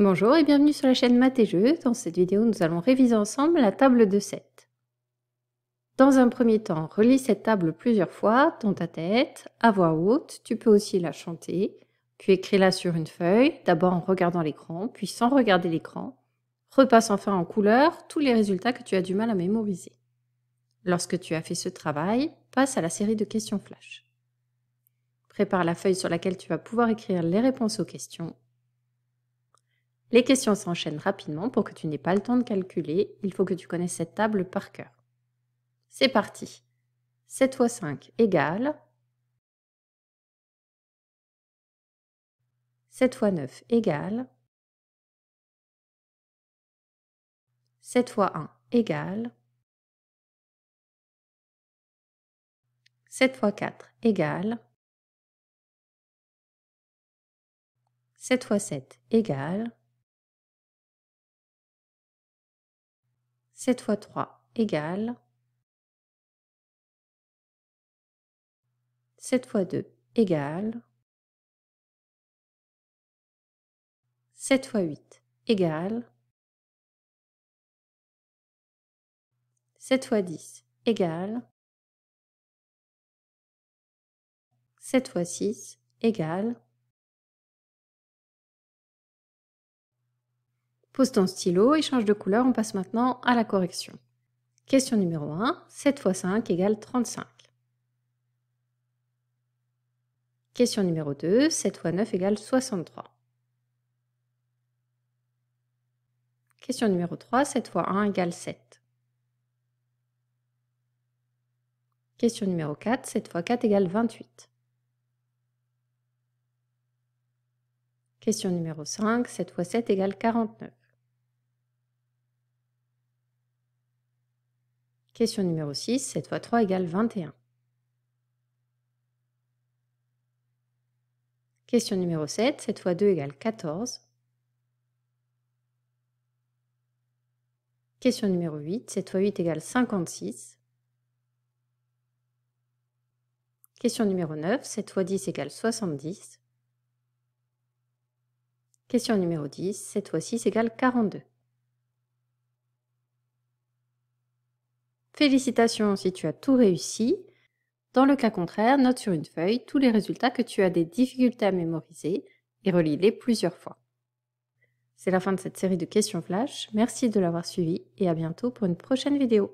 Bonjour et bienvenue sur la chaîne Math et Jeux. Dans cette vidéo, nous allons réviser ensemble la table de 7. Dans un premier temps, relis cette table plusieurs fois dans ta tête, à voix haute, tu peux aussi la chanter, puis écris-la sur une feuille, d'abord en regardant l'écran, puis sans regarder l'écran. Repasse enfin en couleur tous les résultats que tu as du mal à mémoriser. Lorsque tu as fait ce travail, passe à la série de questions flash. Prépare la feuille sur laquelle tu vas pouvoir écrire les réponses aux questions les questions s'enchaînent rapidement pour que tu n'aies pas le temps de calculer. Il faut que tu connaisses cette table par cœur. C'est parti. 7 x 5 égale 7 x 9 égale 7 x 1 égale 7 x 4 égale 7 x 7 égale 7 fois 3 égale 7 fois 2 égale 7 fois 8 égale 7 fois 10 égale 7 fois 6 égale Pose ton stylo et change de couleur, on passe maintenant à la correction. Question numéro 1, 7 x 5 égale 35. Question numéro 2, 7 x 9 égale 63. Question numéro 3, 7 x 1 égale 7. Question numéro 4, 7 x 4 égale 28. Question numéro 5, 7 x 7 égale 49. Question numéro 6, 7 x 3 égale 21. Question numéro 7, 7 x 2 égale 14. Question numéro 8, 7 x 8 égale 56. Question numéro 9, 7 x 10 égale 70. Question numéro 10, 7 x 6 égale 42. Félicitations si tu as tout réussi. Dans le cas contraire, note sur une feuille tous les résultats que tu as des difficultés à mémoriser et relis-les plusieurs fois. C'est la fin de cette série de questions flash. Merci de l'avoir suivi et à bientôt pour une prochaine vidéo.